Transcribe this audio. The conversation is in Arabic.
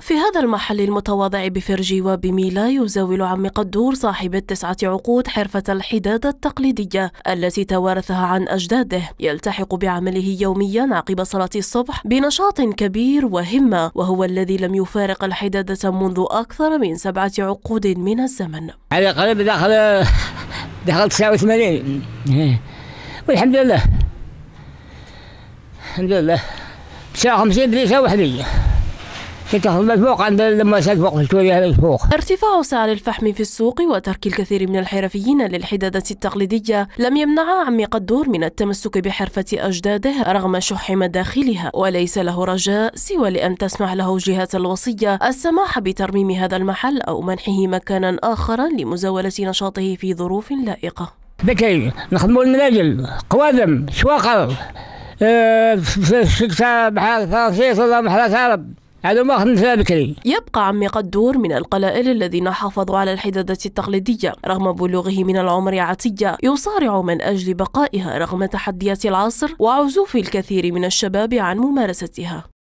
في هذا المحل المتواضع بفرجي وبميلا يزاول عم قدور صاحب التسعة عقود حرفة الحدادة التقليدية التي توارثها عن أجداده يلتحق بعمله يوميا عقب صلاة الصبح بنشاط كبير وهمة وهو الذي لم يفارق الحدادة منذ أكثر من سبعة عقود من الزمن على قريب دخل دخل 89 إيه. والحمد لله الحمد لله 59 دريسة وحدية عند لما شوية ارتفاع سعر الفحم في السوق وترك الكثير من الحرفيين للحدادة التقليدية لم يمنع عمي قدور من التمسك بحرفة أجداده رغم شح مداخلها وليس له رجاء سوى لأن تسمح له جهات الوصية السماح بترميم هذا المحل أو منحه مكانا آخر لمزاولة نشاطه في ظروف لائقة بكي نخدموا المناجل قوادم شواقر في الشتاء محل فرنسيس ولا محل عرب هذا ما أخذنا بكري يبقى عمي قدور من القلائل الذين حافظوا على الحدادة التقليدية رغم بلوغه من العمر عتية يصارع من أجل بقائها رغم تحديات العصر وعزوف الكثير من الشباب عن ممارستها